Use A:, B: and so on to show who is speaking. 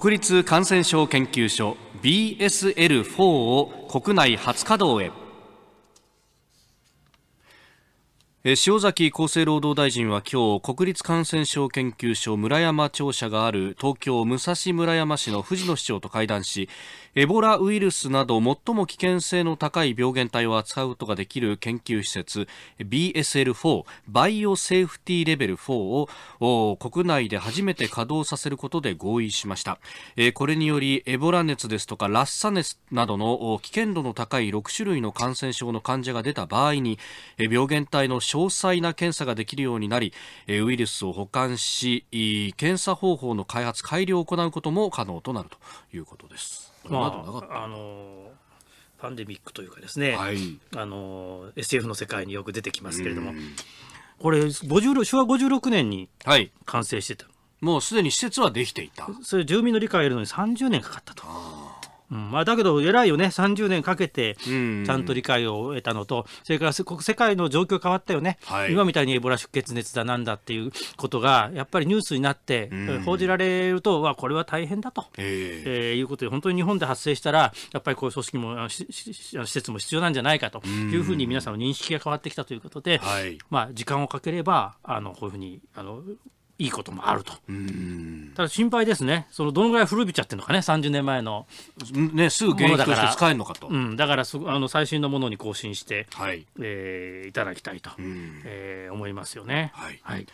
A: 国立感染症研究所 BSL4 を国内初稼働へ塩崎厚生労働大臣は今日国立感染症研究所村山庁舎がある東京武蔵村山市の藤野市長と会談しエボラウイルスなど最も危険性の高い病原体を扱うことができる研究施設 BSL4 バイオセーフティーレベル4を国内で初めて稼働させることで合意しましたこれによりエボラ熱ですとかラッサ熱などの危険度の高い6種類の感染症の患者が出た場合に病原体の詳細な検査ができるようになり、ウイルスを保管し、検査方法の開発、改良を行うことも可能となるということです。まあ、あのー
B: パンデミックというかですね、はい、あの SF の世界によく出てきますけれども、これ昭和56年に完成してた、はい、もうすでに施設はできていたそれ住民の理解を得るのに30年かかったと。うんまあ、だけど偉いよね30年かけてちゃんと理解を得たのとそれから世界の状況変わったよね、はい、今みたいにエボラ出血熱だなんだっていうことがやっぱりニュースになって報じられるとわこれは大変だと、ええいうことで本当に日本で発生したらやっぱりこういう組織も施設も必要なんじゃないかというふうに皆さんの認識が変わってきたということで、はい、まあ、時間をかければあのこういうふうにあのいいこともあるとただ心配ですねそのどのぐらい古びちゃってるのかね30年前のねすぐ現役として使えるのかとうん、だからそあの最新のものに更新して、はいえー、いただきたいと、えー、思いますよね。はい、はい